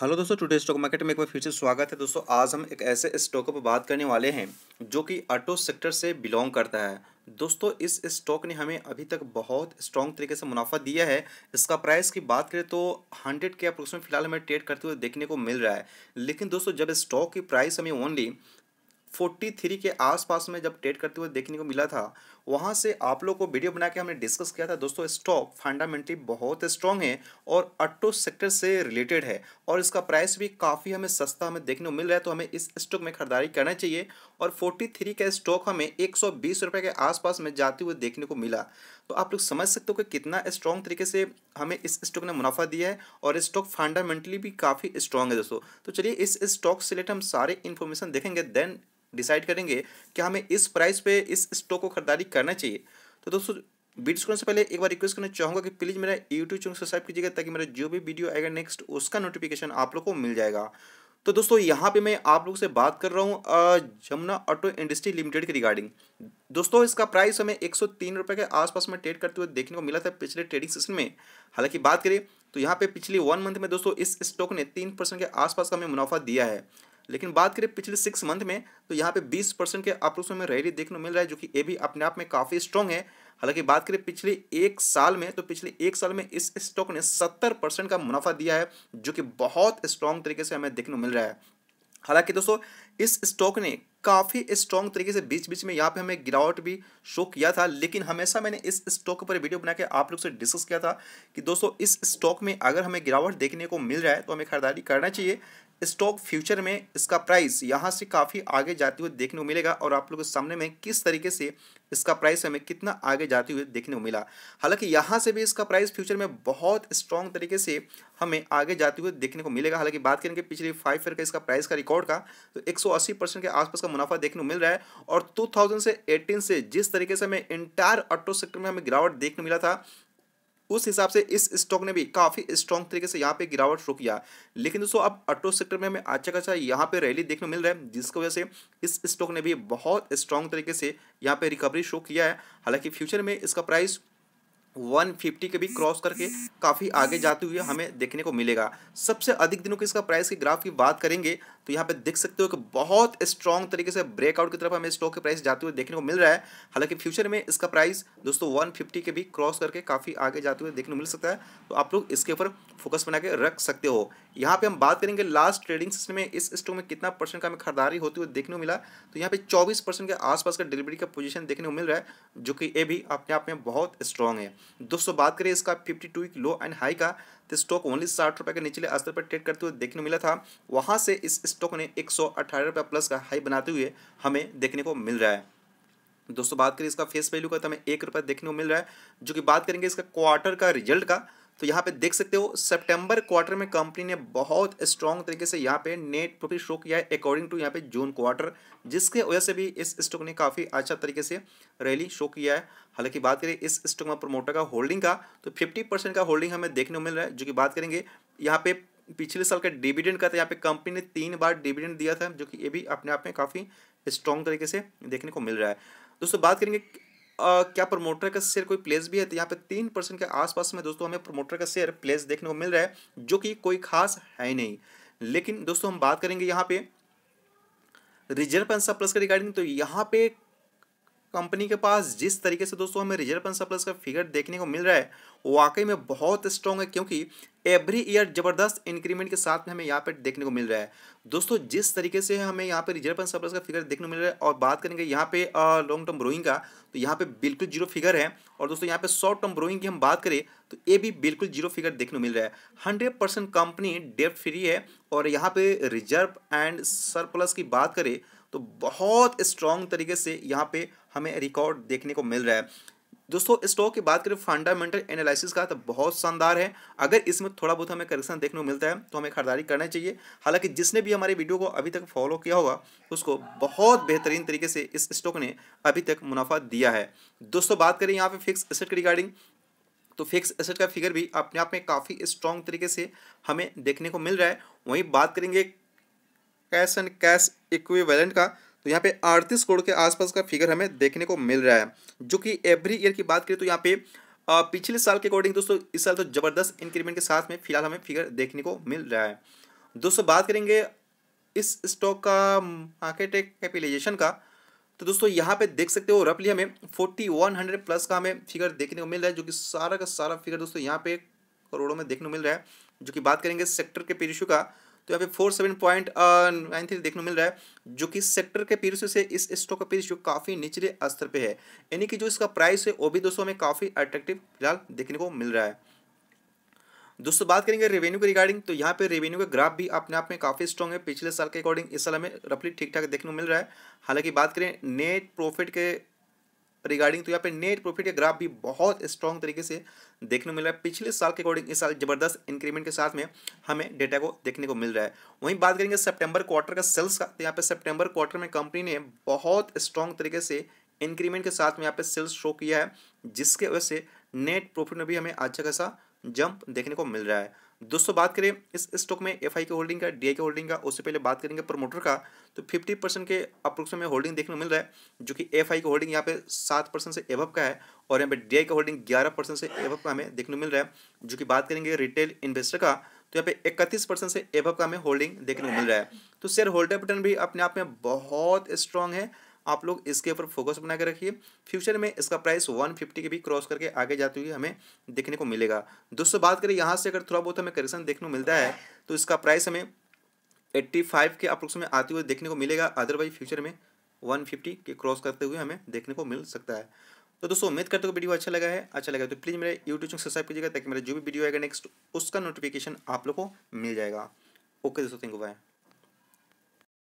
hello दोस्तों today stock market में एक बार फिर से स्वागत है दोस्तों आज हम एक ऐसे स्टॉक पर बात करने वाले हैं जो कि ऑटो सेक्टर से बिलोंग करता है दोस्तों इस स्टॉक ने हमें अभी तक बहुत स्ट्रॉन्ग तरीके से मुनाफा दिया है इसका प्राइस की बात करें तो हंड्रेड के अप्रोक्सीमेट फिलहाल हमें ट्रेड करते हुए देखने को मिल रहा है लेकिन दोस्तों जब स्टॉक की प्राइस हमें ओनली फोर्टी के आसपास में जब ट्रेड करते हुए देखने को मिला था वहाँ से आप लोग को वीडियो बना के हमने डिस्कस किया था दोस्तों स्टॉक फंडामेंटली बहुत स्ट्रांग है और ऑटो सेक्टर से रिलेटेड है और इसका प्राइस भी काफ़ी हमें सस्ता हमें देखने को मिल रहा है तो हमें इस स्टॉक में खरीदारी करना चाहिए और 43 का स्टॉक हमें एक रुपए के आसपास में जाते हुए देखने को मिला तो आप लोग समझ सकते हो कि कितना स्ट्रॉन्ग तरीके से हमें इस स्टॉक ने मुनाफा दिया है और स्टॉक फंडामेंटली भी काफ़ी स्ट्रॉन्ग है दोस्तों तो चलिए इस स्टॉक से रिलेटेड हम सारे इन्फॉर्मेशन देखेंगे देन डिसाइड करेंगे कि हमें इस प्राइस पे इस स्टॉक को खरीदारी करना चाहिए तो दोस्तों वीडियो करने से पहले एक बार रिक्वेस्ट करना चाहूँगा कि प्लीज़ मेरा यूट्यूब चैनल सब्सक्राइब कीजिएगा ताकि मेरा जो भी वीडियो आएगा नेक्स्ट उसका नोटिफिकेशन आप लोग को मिल जाएगा तो दोस्तों यहाँ पे मैं आप लोग से बात कर रहा हूँ जमुना ऑटो इंडस्ट्री लिमिटेड के रिगार्डिंग दोस्तों इसका प्राइस हमें एक सौ के आसपास में ट्रेड करते हुए देखने को मिला था पिछले ट्रेडिंग सेशन में हालांकि बात करें तो यहाँ पे पिछले वन मंथ में दोस्तों इस स्टॉक ने तीन परसेंट के आसपास का हमें मुनाफा दिया है लेकिन बात करें पिछले सिक्स मंथ में तो यहाँ पे 20 परसेंट के आपस में रैली देखने को मिल रहा है जो कि ये भी अपने आप में काफ़ी स्ट्रॉन्ग है हालांकि बात करें पिछले एक साल में तो पिछले एक साल में इस स्टॉक ने 70 परसेंट का मुनाफा दिया है जो कि बहुत स्ट्रॉन्ग तरीके से हमें देखने को मिल रहा है हालांकि दोस्तों इस स्टॉक ने काफ़ी स्ट्रॉन्ग तरीके से बीच बीच में यहाँ पे हमें गिरावट भी शो किया था लेकिन हमेशा मैंने इस स्टॉक पर वीडियो बना के आप लोग से डिस्कस किया था कि दोस्तों इस स्टॉक में अगर हमें गिरावट देखने को मिल रहा है तो हमें खरीदारी करना चाहिए स्टॉक फ्यूचर में इसका प्राइस यहाँ से काफ़ी आगे जाते हुए देखने को मिलेगा और आप लोग के सामने में किस तरीके से इसका प्राइस हमें कितना आगे जाते हुए देखने को मिला हालांकि यहाँ से भी इसका प्राइस फ्यूचर में बहुत स्ट्रॉन्ग तरीके से हमें आगे जाते हुए देखने को मिलेगा हालांकि बात करेंगे पिछले फाइव ईयर का इसका प्राइस का रिकॉर्ड का तो एक परसेंट के आसपास का मुनाफा देखने को मिल रहा है और टू से एटीन से जिस तरीके से हमें इंटायर ऑटो सेक्टर में हमें गिरावट देखने मिला था उस हिसाब से इस स्टॉक ने भी काफ़ी स्ट्रॉन्ग तरीके से यहाँ पे गिरावट रुक किया लेकिन दोस्तों अब ऑटो सेक्टर में हमें अच्छा खासा यहाँ पे रैली देखने मिल रहा है जिसकी वजह से इस स्टॉक ने भी बहुत स्ट्रॉन्ग तरीके से यहाँ पे रिकवरी शो किया है हालांकि फ्यूचर में इसका प्राइस 150 के भी क्रॉस करके काफ़ी आगे जाते हुए हमें देखने को मिलेगा सबसे अधिक दिनों के इसका प्राइस के ग्राफ की बात करेंगे तो यहाँ पे देख सकते हो कि बहुत स्ट्रॉन्ग तरीके से ब्रेकआउट की तरफ हमें स्टॉक के प्राइस जाते हुए देखने को मिल रहा है हालांकि फ्यूचर में इसका प्राइस दोस्तों 150 के भी क्रॉस करके काफ़ी आगे जाते हुए देखने को मिल सकता है तो आप लोग इसके ऊपर फोकस बना के रख सकते हो यहाँ पे हम बात करेंगे लास्ट ट्रेडिंग सेशन में इस स्टॉक में कितना परसेंट का हमें खरीदारी होती हुई देखने को मिला तो यहाँ पे 24 परसेंट के आसपास का डिलीवरी का पोजीशन देखने को मिल रहा है जो कि ये भी अपने आप में बहुत स्ट्रांग है दोस्तों बात करें इसका fifty two low and high का तो स्टॉक ओनली साठ रुपये के निचले स्तर पर ट्रेड करते हुए देखने को मिला था वहाँ से इस स्टॉक ने एक रुपये प्लस का हाई बनाते हुए हमें देखने को मिल रहा है दोस्तों बात करें इसका फेस वैल्यू का तो हमें एक रुपये देखने को मिल रहा है जो कि बात करेंगे इसका क्वार्टर का रिजल्ट का तो यहाँ पे देख सकते हो सितंबर क्वार्टर में कंपनी ने बहुत स्ट्रॉन्ग तरीके से यहाँ पे नेट प्रॉफिट शो किया है अकॉर्डिंग टू यहाँ पे जून क्वार्टर जिसके वजह से भी इस स्टॉक ने काफ़ी अच्छा तरीके से रैली शो किया है हालांकि बात करें इस स्टॉक में प्रोमोटर का होल्डिंग का तो फिफ्टी परसेंट का होल्डिंग हमें देखने को मिल रहा है जो कि बात करेंगे यहाँ पे पिछले साल का डिविडेंड का था यहाँ पे कंपनी ने तीन बार डिविडेंड दिया था जो कि ये भी अपने आप में काफ़ी स्ट्रॉन्ग तरीके से देखने को मिल रहा है दोस्तों बात करेंगे आ, क्या प्रमोटर का शेयर कोई प्लेस भी है तो यहाँ पे तीन परसेंट के आसपास में दोस्तों हमें प्रमोटर का शेयर प्लेस देखने को मिल रहा है जो कि कोई खास है नहीं लेकिन दोस्तों हम बात करेंगे यहाँ पे रिजर्व एंड सरप्लस के रिगार्डिंग तो यहाँ पे कंपनी के पास जिस तरीके से दोस्तों हमें रिजर्व एंड सरप्लस का फिगर देखने को मिल रहा है वाकई में बहुत स्ट्रॉन्ग है क्योंकि एवरी ईयर जबरदस्त इंक्रीमेंट के साथ में हमें यहाँ पर देखने को मिल रहा है दोस्तों जिस तरीके से हमें यहाँ पे रिजर्व एंड सरप्लस का फिगर देखने को मिल रहा है और बात करेंगे यहाँ पे लॉन्ग टर्म ब्रोइंग का तो यहाँ पे बिल्कुल जीरो फिगर है और दोस्तों यहाँ पे शॉर्ट टर्म ब्रोइंग की हम बात करें तो ये भी बिल्कुल जीरो फिगर देखने को मिल रहा है हंड्रेड परसेंट कंपनी डेप्ट फ्री है और यहाँ पे रिजर्व एंड सरप्लस की बात करें तो बहुत स्ट्रॉन्ग तरीके से यहाँ पे हमें रिकॉर्ड देखने को मिल रहा है दोस्तों स्टॉक की बात करें फंडामेंटल एनालिसिस का तो बहुत शानदार है अगर इसमें थोड़ा बहुत हमें करेक्शन देखने को मिलता है तो हमें खरीदारी करना चाहिए हालांकि जिसने भी हमारे वीडियो को अभी तक फॉलो किया होगा उसको बहुत बेहतरीन तरीके से इस स्टॉक ने अभी तक मुनाफा दिया है दोस्तों बात करें यहाँ पे फिक्स एसेट की रिगार्डिंग तो फिक्स एसेट का फिगर भी अपने आप में काफ़ी स्ट्रॉन्ग तरीके से हमें देखने को मिल रहा है वहीं बात करेंगे कैश एंड कैश इक्विवेलेंट का तो यहाँ पे अड़तीस करोड़ के आसपास का फिगर हमें देखने को मिल रहा है जो कि एवरी ईयर की बात करें तो यहाँ पे पिछले साल के अकॉर्डिंग दोस्तों इस साल तो ज़बरदस्त इंक्रीमेंट के साथ में फिलहाल हमें फिगर देखने को मिल रहा है दोस्तों बात करेंगे इस स्टॉक का मार्केट कैपिटलाइजेशन का तो दोस्तों यहाँ पे देख सकते हो रफली हमें फोर्टी वन हंड्रेड प्लस का हमें फिगर देखने को मिल रहा है जो कि सारा का सारा फिगर दोस्तों यहाँ पे करोड़ों में देखने को मिल रहा है जो कि बात करेंगे सेक्टर के पेरिशू का तो यहाँ पे four seven point nine three देखने मिल रहा है जो कि सेक्टर के पीरिस से इस स्टॉक का पीरिस जो काफ़ी निचले स्तर पे है यानी कि जो इसका प्राइस है वो भी दोस्तों हमें काफ़ी अट्रैक्टिव फिलहाल देखने को मिल रहा है दोस्तों बात करेंगे रेवेन्यू के रिगार्डिंग तो यहाँ पे रेवेन्यू का ग्राफ भी अपने आप में काफ़ी स्ट्रॉन्ग है पिछले साल के अकॉर्डिंग इस साल हमें रफली ठीक ठाक देखने को मिल रहा है हालांकि बात करें नेट प्रॉफिट के रिगार्डिंग तो यहाँ पे नेट प्रॉफिट का ग्राफ भी बहुत स्ट्रॉन्ग तरीके से देखने को मिल रहा है पिछले साल के अकॉर्डिंग इस साल जबरदस्त इंक्रीमेंट के साथ में हमें डेटा को देखने को मिल रहा है वहीं बात करेंगे सेप्टेम्बर क्वार्टर का सेल्स का तो यहाँ पे सेप्टेम्बर क्वार्टर में कंपनी ने बहुत स्ट्रॉन्ग तरीके से इंक्रीमेंट के साथ में यहाँ पे सेल्स शो किया है जिसके वजह से नेट प्रॉफिट में भी हमें अच्छा खासा जंप देखने को मिल रहा है दोस्तों बात करें इस स्टॉक में एफ आई के होल्डिंग का डी आई के होल्डिंग का उससे पहले बात करेंगे प्रमोटर का तो 50 परसेंट के अप्रोक्स में होल्डिंग देखने को मिल रहा है जो कि एफ आई की होल्डिंग यहाँ पे सात परसेंट से एवब का है और यहाँ पे डी आई का होल्डिंग ग्यारह परसेंट से एवब का हमें देखने को मिल रहा है जो कि बात करेंगे रिटेल इन्वेस्टर का तो यहाँ पे इकतीस परसेंट से एवब का हमें होल्डिंग देखने को मिल रहा है तो शेयर होल्डर पटर्न भी अपने आप में बहुत स्ट्रांग है आप लोग इसके ऊपर फोकस बना के रखिए फ्यूचर में इसका प्राइस 150 के भी क्रॉस करके आगे जाते हुए हमें देखने को मिलेगा दोस्तों बात करें यहाँ से अगर थोड़ा बहुत हमें करेक्शन देखने को मिलता है तो इसका प्राइस हमें फाइव के अप्रोक्स में आते हुए देखने को मिलेगा अदरवाइज फ्यूचर में फिफ्टी के क्रॉस करते हुए हमें देखने को मिल सकता है तो दोस्तों उम्मीद करते हो वीडियो अच्छा लगा है अच्छा लगा तो प्लीज़ मेरे यूट्यूब चैनल सब्सक्राइब कीजिएगा ताकि मेरा जो भी वीडियो आएगा नेक्स्ट उसका नोटिफिकेशन आप लोग को मिल जाएगा ओके दोस्तों थैंक यू बाय